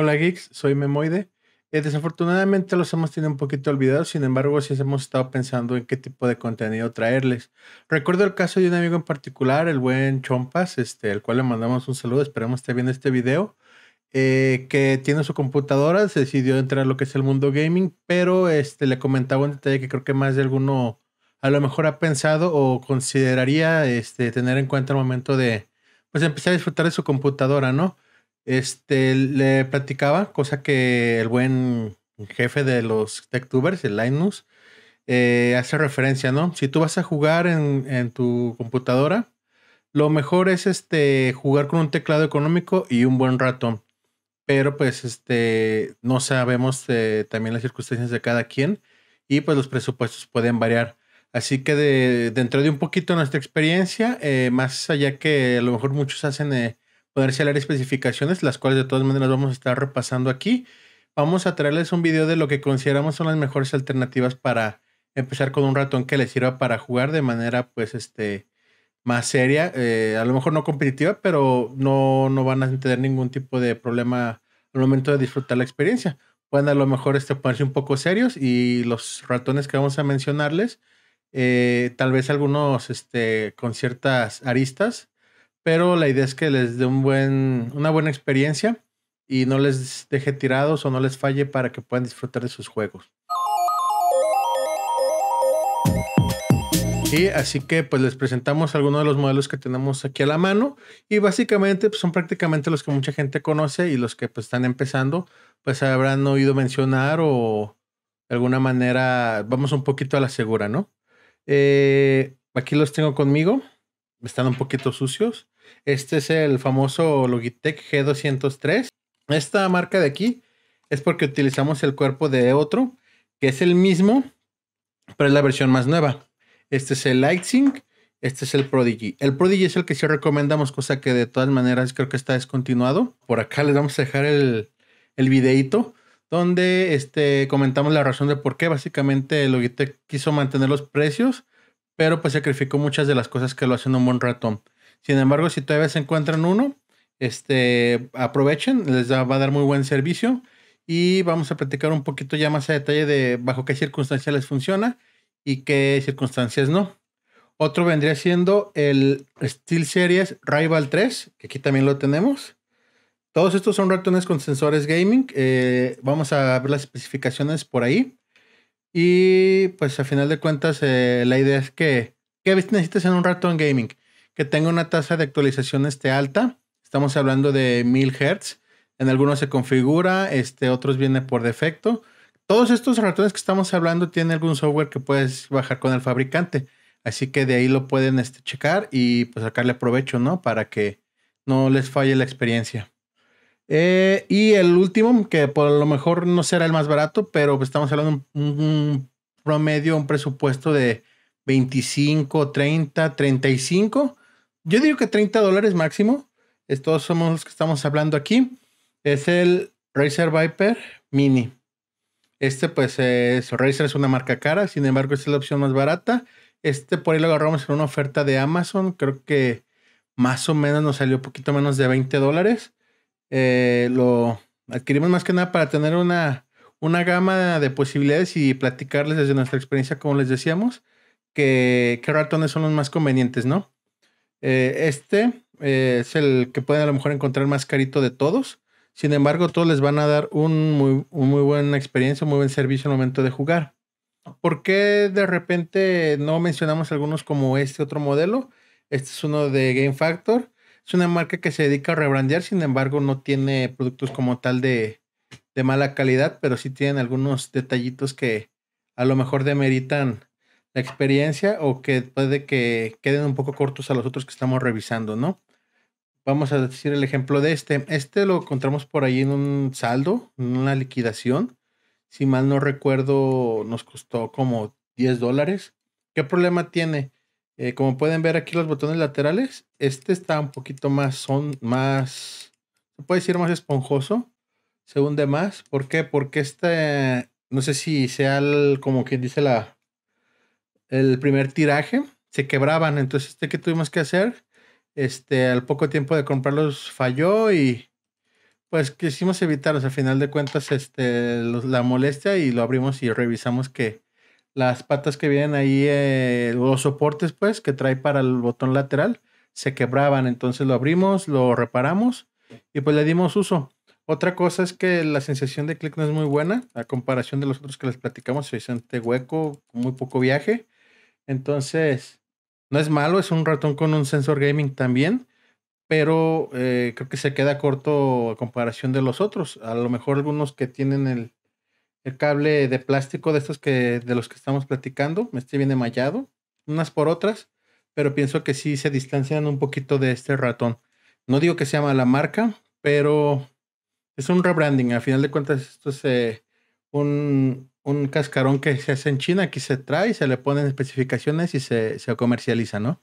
Hola geeks, soy Memoide. Eh, desafortunadamente los hemos tenido un poquito olvidados, sin embargo sí hemos estado pensando en qué tipo de contenido traerles. Recuerdo el caso de un amigo en particular, el buen Chompas, este, al cual le mandamos un saludo, esperemos esté viendo este video, eh, que tiene su computadora, se decidió entrar a lo que es el mundo gaming, pero este, le comentaba un detalle que creo que más de alguno a lo mejor ha pensado o consideraría este, tener en cuenta el momento de pues, empezar a disfrutar de su computadora, ¿no? Este, le platicaba, cosa que el buen jefe de los TechTubers, el Linus, eh, hace referencia, ¿no? Si tú vas a jugar en, tu computadora, lo mejor es este, jugar con un teclado económico y un buen ratón. Pero pues este, no sabemos eh, también las circunstancias de cada quien y pues los presupuestos pueden variar. Así que de, dentro de un poquito nuestra experiencia, eh, más allá que a lo mejor muchos hacen Poderse leer especificaciones, las cuales de todas maneras vamos a estar repasando aquí. Vamos a traerles un video de lo que consideramos son las mejores alternativas para empezar con un ratón que les sirva para jugar de manera, pues, este, más seria, eh, a lo mejor no competitiva, pero no, no van a tener ningún tipo de problema al momento de disfrutar la experiencia. Pueden a lo mejor este, ponerse un poco serios y los ratones que vamos a mencionarles, eh, tal vez algunos este, con ciertas aristas, pero la idea es que les dé una buena experiencia y no les deje tirados o no les falle para que puedan disfrutar de sus juegos. Y así que pues les presentamos algunos de los modelos que tenemos aquí a la mano y básicamente pues, son prácticamente los que mucha gente conoce y los que pues están empezando pues habrán oído mencionar o de alguna manera vamos un poquito a la segura, ¿no? Eh, aquí los tengo conmigo, están un poquito sucios, este es el famoso Logitech G203. Esta marca de aquí es porque utilizamos el cuerpo de otro, que es el mismo, pero es la versión más nueva. Este es el Lightsync, este es el Prodigy. El Prodigy es el que sí recomendamos, cosa que de todas maneras creo que está descontinuado. Por acá les vamos a dejar el, el videito donde este, comentamos la razón de por qué. Básicamente Logitech quiso mantener los precios, pero pues sacrificó muchas de las cosas que lo hacen un buen ratón. Sin embargo, si todavía se encuentran uno, este, aprovechen, les va a dar muy buen servicio. Y vamos a platicar un poquito ya más a detalle de bajo qué circunstancias les funciona y qué circunstancias no. Otro vendría siendo el Steel Series Rival 3, que aquí también lo tenemos. Todos estos son ratones con sensores gaming. Eh, vamos a ver las especificaciones por ahí. Y pues a final de cuentas, eh, la idea es que, ¿qué necesitas en un ratón gaming? que tenga una tasa de actualización este, alta. Estamos hablando de 1000 Hz. En algunos se configura, este, otros viene por defecto. Todos estos ratones que estamos hablando tienen algún software que puedes bajar con el fabricante. Así que de ahí lo pueden este, checar y pues, sacarle provecho, ¿no? Para que no les falle la experiencia. Eh, y el último, que por lo mejor no será el más barato, pero estamos hablando de un, un promedio, un presupuesto de 25, 30, 35 yo digo que 30 dólares máximo. Estos somos los que estamos hablando aquí. Es el Razer Viper Mini. Este, pues, es, Razer es una marca cara, sin embargo, esta es la opción más barata. Este por ahí lo agarramos en una oferta de Amazon. Creo que más o menos nos salió un poquito menos de 20 dólares. Eh, lo adquirimos más que nada para tener una, una gama de posibilidades y platicarles desde nuestra experiencia, como les decíamos, que qué ratones son los más convenientes, ¿no? Eh, este eh, es el que pueden a lo mejor encontrar más carito de todos. Sin embargo, todos les van a dar un muy, muy buena experiencia, un muy buen servicio al momento de jugar. ¿Por qué de repente no mencionamos algunos como este otro modelo? Este es uno de Game Factor. Es una marca que se dedica a rebrandear, sin embargo, no tiene productos como tal de, de mala calidad, pero sí tienen algunos detallitos que a lo mejor demeritan la experiencia o que puede que queden un poco cortos a los otros que estamos revisando, ¿no? Vamos a decir el ejemplo de este. Este lo encontramos por ahí en un saldo, en una liquidación. Si mal no recuerdo, nos costó como 10 dólares. ¿Qué problema tiene? Eh, como pueden ver aquí los botones laterales, este está un poquito más, son más, se puede decir más esponjoso, Según hunde más. ¿Por qué? Porque este, no sé si sea como quien dice la el primer tiraje, se quebraban. Entonces, este que tuvimos que hacer, este, al poco tiempo de comprarlos falló y pues quisimos evitarlos. Al final de cuentas, este, la molestia y lo abrimos y revisamos que las patas que vienen ahí, eh, los soportes, pues, que trae para el botón lateral, se quebraban. Entonces lo abrimos, lo reparamos y pues le dimos uso. Otra cosa es que la sensación de clic no es muy buena, a comparación de los otros que les platicamos, se siente hueco, muy poco viaje. Entonces, no es malo, es un ratón con un sensor gaming también, pero eh, creo que se queda corto a comparación de los otros. A lo mejor algunos que tienen el, cable de plástico de estos que de los que estamos platicando, me estoy bien unas por otras, pero pienso que sí se distancian un poquito de este ratón. No digo que sea mala marca, pero es un rebranding. A final de cuentas, esto es eh, un, un cascarón que se hace en China, aquí se trae, se le ponen especificaciones y se, comercializa, ¿no?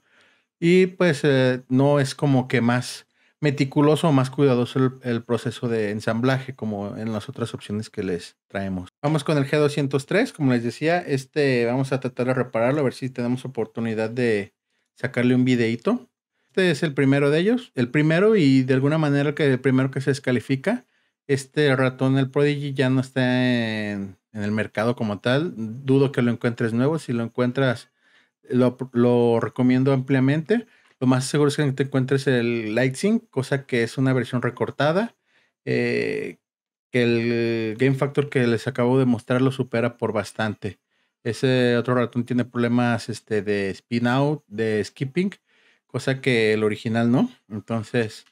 Y pues eh, no es como que más meticuloso o más cuidadoso el, proceso de ensamblaje como en las otras opciones que les traemos. Vamos con el G203, como les decía, este vamos a tratar de repararlo, a ver si tenemos oportunidad de sacarle un videito. Este es el primero de ellos, el primero y de alguna manera que el primero que se descalifica. Este ratón, el Prodigy, ya no está en en el mercado como tal. Dudo que lo encuentres nuevo. Si lo encuentras, lo, recomiendo ampliamente. Lo más seguro es que te encuentres el Lightsync, cosa que es una versión recortada. Eh, que el Game Factor que les acabo de mostrar lo supera por bastante. Ese otro ratón tiene problemas este, de spin out, de skipping, cosa que el original no. Entonces,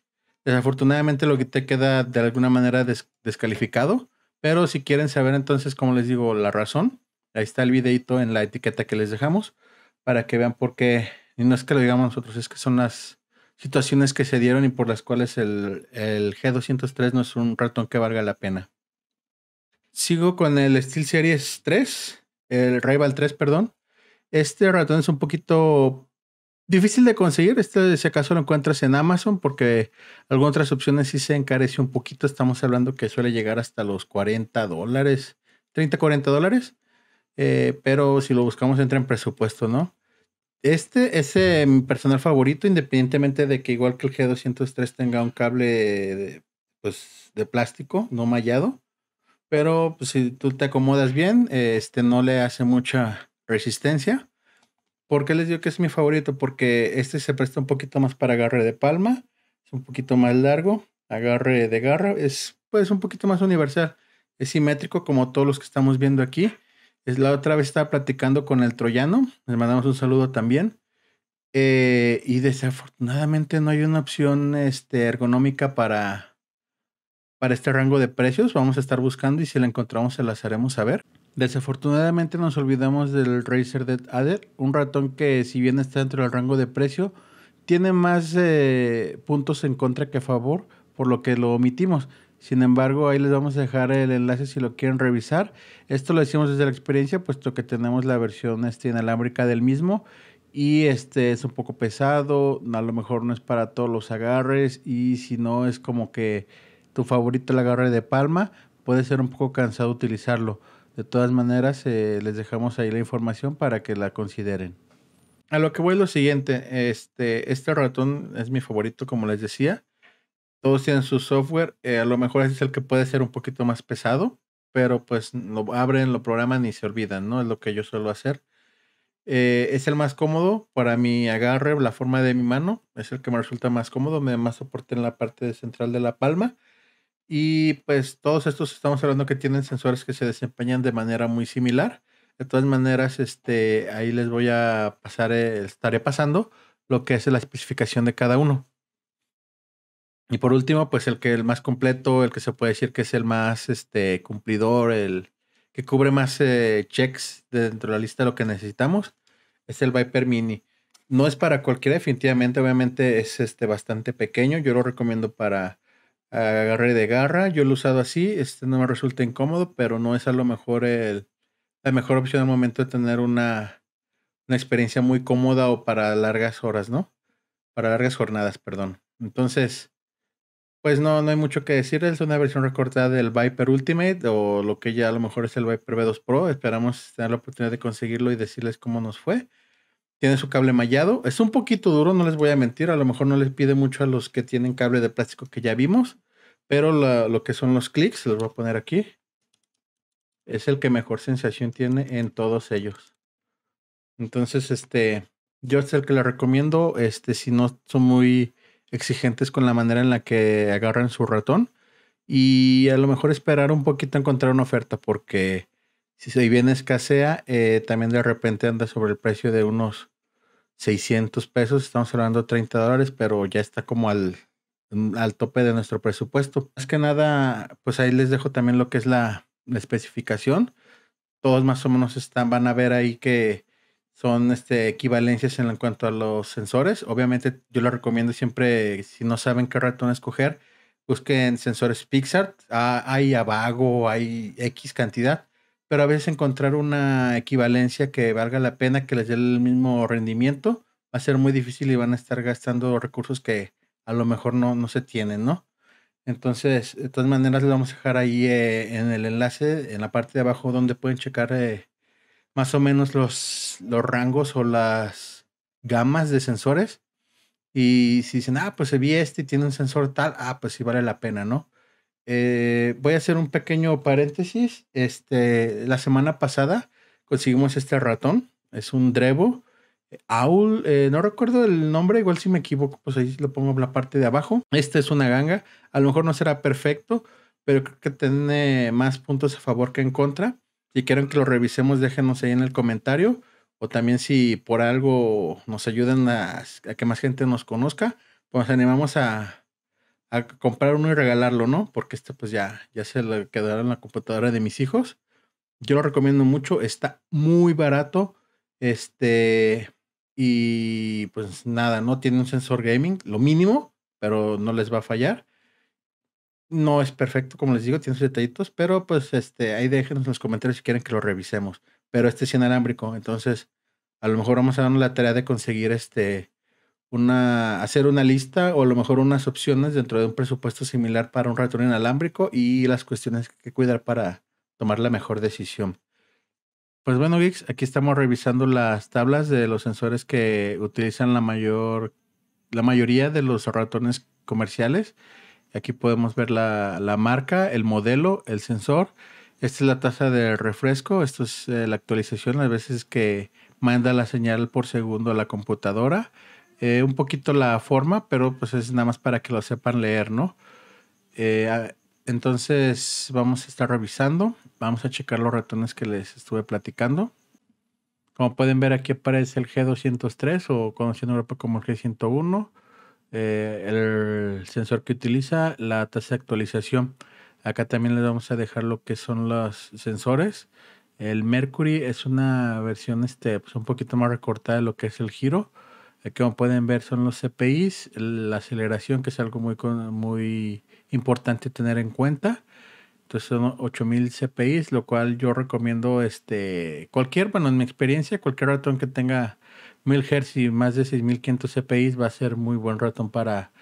desafortunadamente lo que te queda de alguna manera descalificado pero si quieren saber entonces, cómo les digo, la razón, ahí está el videito en la etiqueta que les dejamos para que vean por qué. Y no es que lo digamos nosotros, es que son las situaciones que se dieron y por las cuales el, el G203 no es un ratón que valga la pena. Sigo con el Steel Series 3, el Rival 3, perdón. Este ratón es un poquito difícil de conseguir. Este, si acaso lo encuentras en Amazon, porque algunas otras opciones sí se encarece un poquito. Estamos hablando que suele llegar hasta los 40 dólares, 30, 40 dólares. Eh, pero si lo buscamos, entra en presupuesto, ¿no? Este es eh, mi personal favorito, independientemente de que igual que el G203 tenga un cable pues, de, plástico, no mallado. Pero pues, si tú te acomodas bien, este no le hace mucha resistencia. ¿Por qué les digo que es mi favorito? Porque este se presta un poquito más para agarre de palma, es un poquito más largo, agarre de garra, es pues un poquito más universal, es simétrico como todos los que estamos viendo aquí. Es la otra vez estaba platicando con el troyano, les mandamos un saludo también. Eh, y desafortunadamente no hay una opción este, ergonómica para, para este rango de precios. Vamos a estar buscando y si la encontramos se las haremos saber. Desafortunadamente nos olvidamos del Razer Dead Adder, un ratón que si bien está dentro del rango de precio, tiene más eh, puntos en contra que a favor, por lo que lo omitimos. Sin embargo, ahí les vamos a dejar el enlace si lo quieren revisar. Esto lo hicimos desde la experiencia, puesto que tenemos la versión este, inalámbrica del mismo. Y este es un poco pesado, a lo mejor no es para todos los agarres. Y si no es como que tu favorito el agarre de palma, puede ser un poco cansado utilizarlo. De todas maneras, eh, les dejamos ahí la información para que la consideren. A lo que voy es lo siguiente, este, este ratón es mi favorito, como les decía. Todos tienen su software, eh, a lo mejor es el que puede ser un poquito más pesado, pero pues lo abren, lo programan y se olvidan, ¿no? Es lo que yo suelo hacer. Eh, es el más cómodo para mi agarre, la forma de mi mano, es el que me resulta más cómodo, me da más soporte en la parte central de la palma y pues todos estos estamos hablando que tienen sensores que se desempeñan de manera muy similar. De todas maneras, este, ahí les voy a pasar, eh, estaré pasando lo que es la especificación de cada uno. Y por último, pues el que el más completo, el que se puede decir que es el más este, cumplidor, el que cubre más eh, checks dentro de la lista de lo que necesitamos, es el Viper Mini. No es para cualquiera, definitivamente, obviamente es este, bastante pequeño. Yo lo recomiendo para agarré de garra. Yo lo he usado así, este no me resulta incómodo, pero no es a lo mejor el, la mejor opción al momento de tener una, una experiencia muy cómoda o para largas horas, ¿no? Para largas jornadas, perdón. Entonces, pues no, no hay mucho que decir. Es una versión recortada del Viper Ultimate o lo que ya a lo mejor es el Viper V2 Pro. Esperamos tener la oportunidad de conseguirlo y decirles cómo nos fue. Tiene su cable mallado. Es un poquito duro, no les voy a mentir. A lo mejor no les pide mucho a los que tienen cable de plástico que ya vimos. Pero lo que son los clics, los voy a poner aquí. Es el que mejor sensación tiene en todos ellos. Entonces, este, yo es el que le recomiendo. Este, si no son muy exigentes con la manera en la que agarran su ratón. Y a lo mejor esperar un poquito a encontrar una oferta porque si se bien escasea, eh, también de repente anda sobre el precio de unos 600 pesos, estamos hablando de 30 dólares, pero ya está como mm, al, tope de nuestro presupuesto. Más que nada, pues ahí les dejo también lo que es la, especificación. Todos más o menos están, van a ver ahí que son este, equivalencias en cuanto a los sensores. Obviamente yo les recomiendo siempre, si no saben qué ratón escoger, busquen sensores Pixar. Ah, hay Avago, hay X cantidad pero a veces encontrar una equivalencia que valga la pena, que les dé el mismo rendimiento, va a ser muy difícil y van a estar gastando recursos que a lo mejor no, se tienen, ¿no? Entonces, de todas maneras, les vamos a dejar ahí eh, en el enlace, en la parte de abajo, donde pueden checar eh, más o menos los, los rangos o las gamas de sensores. Y si dicen, ah, pues se vi este y tiene un sensor tal, ah, pues sí vale la pena, ¿no? Eh, voy a hacer un pequeño paréntesis. Este, la semana pasada conseguimos este ratón. Es un Drevo. Aul, eh, eh, no recuerdo el nombre, igual si me equivoco, pues ahí lo pongo en la parte de abajo. Esta es una ganga. A lo mejor no será perfecto, pero creo que tiene más puntos a favor que en contra. Si quieren que lo revisemos, déjenos ahí en el comentario. O también si por algo nos ayudan a, a que más gente nos conozca, pues animamos a, comprar uno y regalarlo, ¿no? Porque este pues ya, ya se le quedará en la computadora de mis hijos. Yo lo recomiendo mucho, está muy barato. Este, y pues nada, no tiene un sensor gaming, lo mínimo, pero no les va a fallar. No es perfecto, como les digo, tiene sus detallitos, pero pues este, ahí déjenos en los comentarios si quieren que lo revisemos. Pero este es inalámbrico, entonces a lo mejor vamos a darnos la tarea de conseguir este una, hacer una lista o a lo mejor unas opciones dentro de un presupuesto similar para un ratón inalámbrico y las cuestiones que cuidar para tomar la mejor decisión. Pues bueno, Geeks, aquí estamos revisando las tablas de los sensores que utilizan la mayor, la mayoría de los ratones comerciales. Aquí podemos ver la, marca, el modelo, el sensor. Esta es la tasa de refresco. Esto es eh, la actualización, las veces que manda la señal por segundo a la computadora. Eh, un poquito la forma, pero pues es nada más para que lo sepan leer, ¿no? Eh, entonces vamos a estar revisando, vamos a checar los ratones que les estuve platicando. Como pueden ver aquí aparece el G203 o conocido en Europa como el G101, eh, el sensor que utiliza, la tasa de actualización. Acá también les vamos a dejar lo que son los sensores. El Mercury es una versión este, pues un poquito más recortada de lo que es el Giro. Aquí eh, como pueden ver son los CPIs, la aceleración que es algo muy, muy importante tener en cuenta. Entonces son 8000 CPIs, lo cual yo recomiendo este cualquier, bueno, en mi experiencia, cualquier ratón que tenga 1000 Hz y más de 6500 CPIs va a ser muy buen ratón para,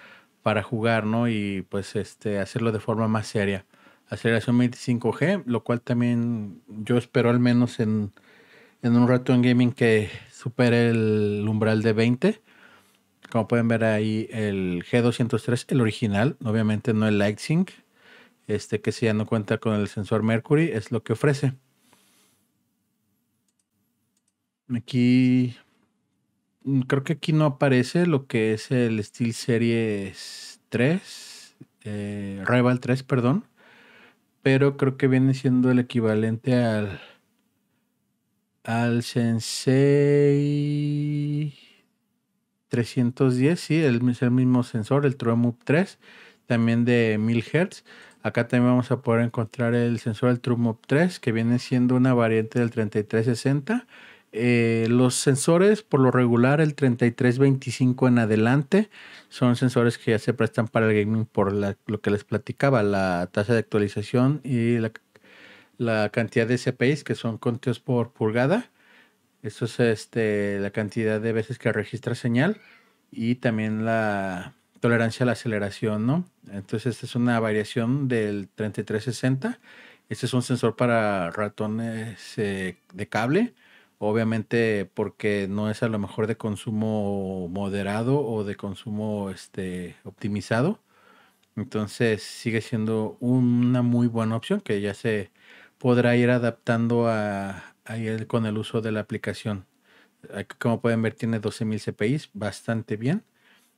para jugar, ¿no? Y pues este hacerlo de forma más seria. Aceleración 25G, lo cual también yo espero al menos en, en un ratón gaming que supera el umbral de 20. Como pueden ver ahí, el G203, el original, obviamente no el LightSync, este que si ya no cuenta con el sensor Mercury, es lo que ofrece. Aquí, mm, creo que aquí no aparece lo que es el Steel Series 3, eh, Rival 3, perdón, pero creo que viene siendo el equivalente al al Sensei 310, sí, el, es el mismo sensor, el TrueMove 3, también de 1000 Hz. Acá también vamos a poder encontrar el sensor del TrueMove 3, que viene siendo una variante del 3360. Eh, los sensores, por lo regular, el 3325 en adelante, son sensores que ya se prestan para el gaming por lo que les platicaba, la tasa de actualización y la la cantidad de CPIs, que son conteos por pulgada. Eso es este, la cantidad de veces que registra señal y también la tolerancia a la aceleración, ¿no? Entonces, esta es una variación del 3360. Este es un sensor para ratones eh, de cable, obviamente porque no es a lo mejor de consumo moderado o de consumo este, optimizado. Entonces sigue siendo una muy buena opción que ya se podrá ir adaptando a, con el uso de la aplicación. como pueden ver, tiene 12.000 CPIs, bastante bien.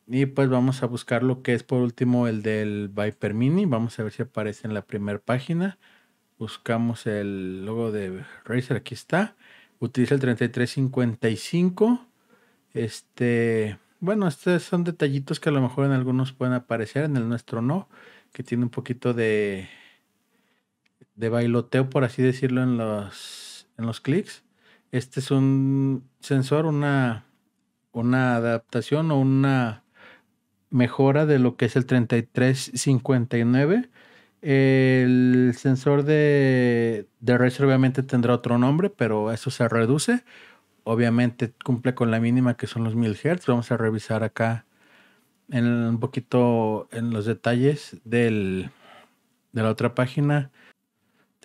Y pues vamos a buscar lo que es por último el del Viper Mini. Vamos a ver si aparece en la primera página. Buscamos el logo de Razer, aquí está. Utiliza el 3355. Este, bueno, estos son detallitos que a lo mejor en algunos pueden aparecer, en el nuestro no, que tiene un poquito de de bailoteo, por así decirlo, en los, en los clics. Este es un sensor, una, una adaptación o una mejora de lo que es el 3359. El sensor de, de obviamente tendrá otro nombre, pero eso se reduce. Obviamente cumple con la mínima que son los 1000 Hz. Vamos a revisar acá en un poquito en los detalles del, de la otra página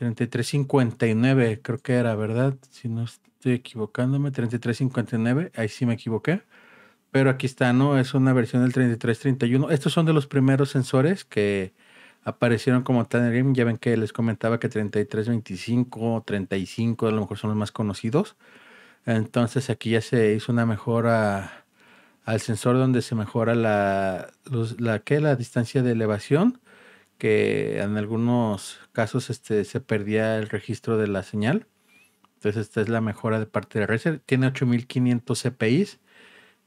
3359, creo que era, ¿verdad? Si no estoy equivocándome, 3359, ahí sí me equivoqué. Pero aquí está, ¿no? Es una versión del 3331. Estos son de los primeros sensores que aparecieron como Tannerim. Ya ven que les comentaba que 3325, 35 a lo mejor son los más conocidos. Entonces aquí ya se hizo una mejora al sensor donde se mejora la, la, ¿qué? la distancia de elevación que en algunos casos este, se perdía el registro de la señal. Entonces esta es la mejora de parte de Razer. Tiene 8500 CPIs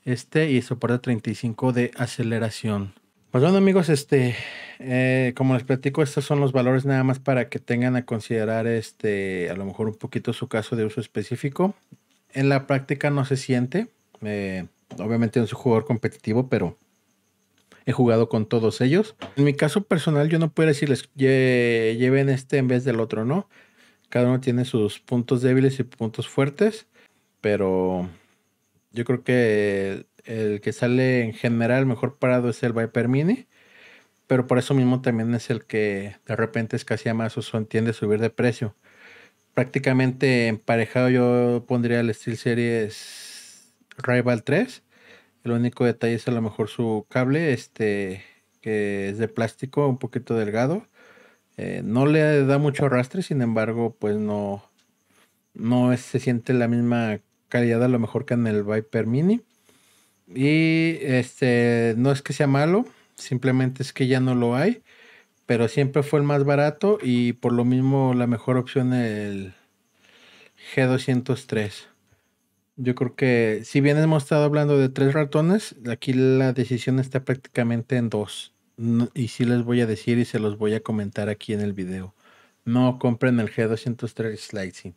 este y soporta 35 de aceleración. Pues bueno amigos, este, eh, como les platico, estos son los valores nada más para que tengan a considerar este, a lo mejor un poquito su caso de uso específico. En la práctica no se siente, eh, obviamente es un jugador competitivo, pero he jugado con todos ellos. En mi caso personal, yo no puedo decirles que lleven este en vez del otro, ¿no? Cada uno tiene sus puntos débiles y puntos fuertes, pero yo creo que el que sale en general mejor parado es el Viper Mini, pero por eso mismo también es el que de repente es casi a más o entiende subir de precio. Prácticamente emparejado yo pondría el Steel Series Rival 3 el único detalle es a lo mejor su cable, este, que es de plástico, un poquito delgado. Eh, no le da mucho rastre, sin embargo, pues no, no se siente la misma calidad a lo mejor que en el Viper Mini. Y este, no es que sea malo, simplemente es que ya no lo hay. Pero siempre fue el más barato y por lo mismo la mejor opción el G203. Yo creo que si bien hemos estado hablando de tres ratones, aquí la decisión está prácticamente en dos. y sí les voy a decir y se los voy a comentar aquí en el video. No compren el G203 Slicing.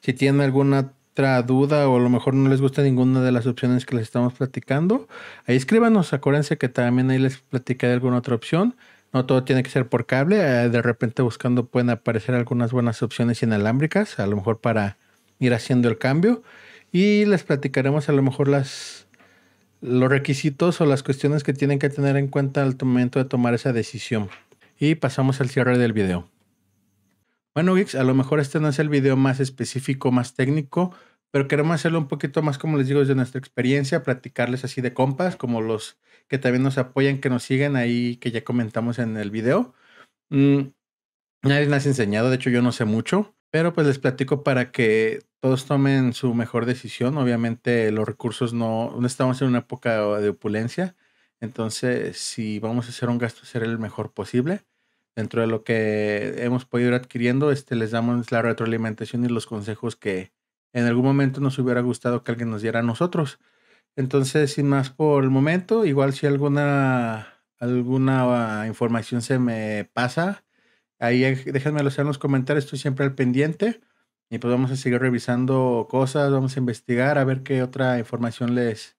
Si tienen alguna otra duda o a lo mejor no les gusta ninguna de las opciones que les estamos platicando, ahí escríbanos. Acuérdense que también ahí les platicaré alguna otra opción. No todo tiene que ser por cable. Eh, de repente buscando pueden aparecer algunas buenas opciones inalámbricas, a lo mejor para ir haciendo el cambio y les platicaremos a lo mejor las los requisitos o las cuestiones que tienen que tener en cuenta al momento de tomar esa decisión. Y pasamos al cierre del video. Bueno, Geeks, a lo mejor este no es el video más específico, más técnico, pero queremos hacerlo un poquito más, como les digo, desde nuestra experiencia, platicarles así de compas, como los que también nos apoyan, que nos siguen ahí, que ya comentamos en el video. Mm, nadie nos ha enseñado, de hecho yo no sé mucho, pero pues les platico para que todos tomen su mejor decisión. Obviamente los recursos no, no estamos en una época de opulencia. Entonces, si vamos a hacer un gasto, ser el mejor posible. Dentro de lo que hemos podido ir adquiriendo, este, les damos la retroalimentación y los consejos que en algún momento nos hubiera gustado que alguien nos diera a nosotros. Entonces, sin más por el momento, igual si alguna, alguna información se me pasa, ahí déjenmelo en los comentarios, estoy siempre al pendiente. Y pues vamos a seguir revisando cosas, vamos a investigar, a ver qué otra información les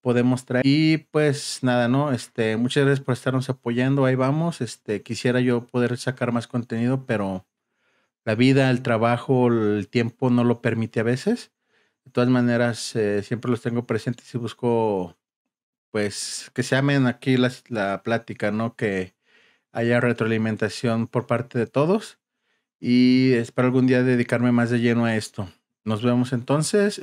podemos traer. Y pues nada, ¿no? Este, muchas gracias por estarnos apoyando, ahí vamos. Este, quisiera yo poder sacar más contenido, pero la vida, el trabajo, el tiempo no lo permite a veces. De todas maneras, eh, siempre los tengo presentes y busco, pues, que se amen aquí la plática, ¿no? Que haya retroalimentación por parte de todos y espero algún día dedicarme más de lleno a esto. Nos vemos entonces.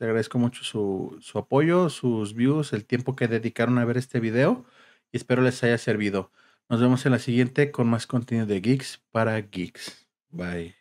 agradezco mucho su, su, apoyo, sus views, el tiempo que dedicaron a ver este video y espero les haya servido. Nos vemos en la siguiente con más contenido de Geeks para Geeks. Bye.